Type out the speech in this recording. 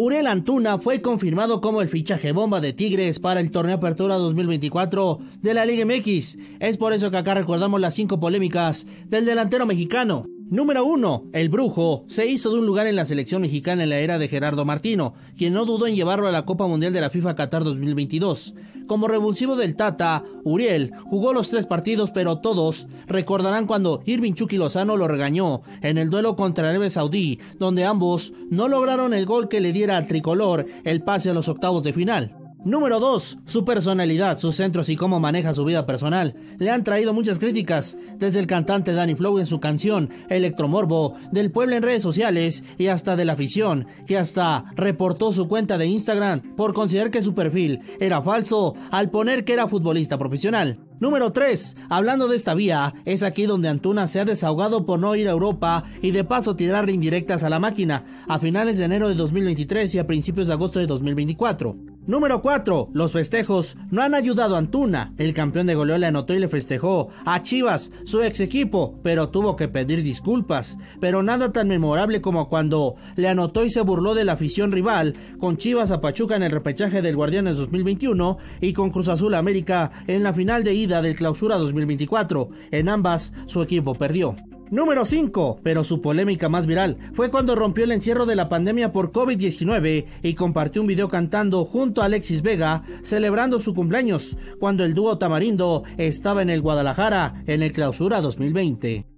Uriel Antuna fue confirmado como el fichaje bomba de Tigres para el torneo Apertura 2024 de la Liga MX. Es por eso que acá recordamos las cinco polémicas del delantero mexicano. Número 1. El Brujo se hizo de un lugar en la selección mexicana en la era de Gerardo Martino, quien no dudó en llevarlo a la Copa Mundial de la FIFA Qatar 2022. Como revulsivo del Tata, Uriel jugó los tres partidos, pero todos recordarán cuando Irving Chucky Lozano lo regañó en el duelo contra Arabia Saudí, donde ambos no lograron el gol que le diera al tricolor el pase a los octavos de final. Número 2. Su personalidad, sus centros y cómo maneja su vida personal le han traído muchas críticas, desde el cantante Danny Flow en su canción Electromorbo, del pueblo en redes sociales y hasta de la afición, que hasta reportó su cuenta de Instagram por considerar que su perfil era falso al poner que era futbolista profesional. Número 3. Hablando de esta vía, es aquí donde Antuna se ha desahogado por no ir a Europa y de paso tirar indirectas a la máquina a finales de enero de 2023 y a principios de agosto de 2024. Número 4. Los festejos no han ayudado a Antuna. El campeón de goleo le anotó y le festejó a Chivas, su ex equipo, pero tuvo que pedir disculpas. Pero nada tan memorable como cuando le anotó y se burló de la afición rival con Chivas a Pachuca en el repechaje del Guardianes 2021 y con Cruz Azul América en la final de ida del Clausura 2024. En ambas, su equipo perdió. Número 5, pero su polémica más viral fue cuando rompió el encierro de la pandemia por COVID-19 y compartió un video cantando junto a Alexis Vega celebrando su cumpleaños cuando el dúo Tamarindo estaba en el Guadalajara en el Clausura 2020.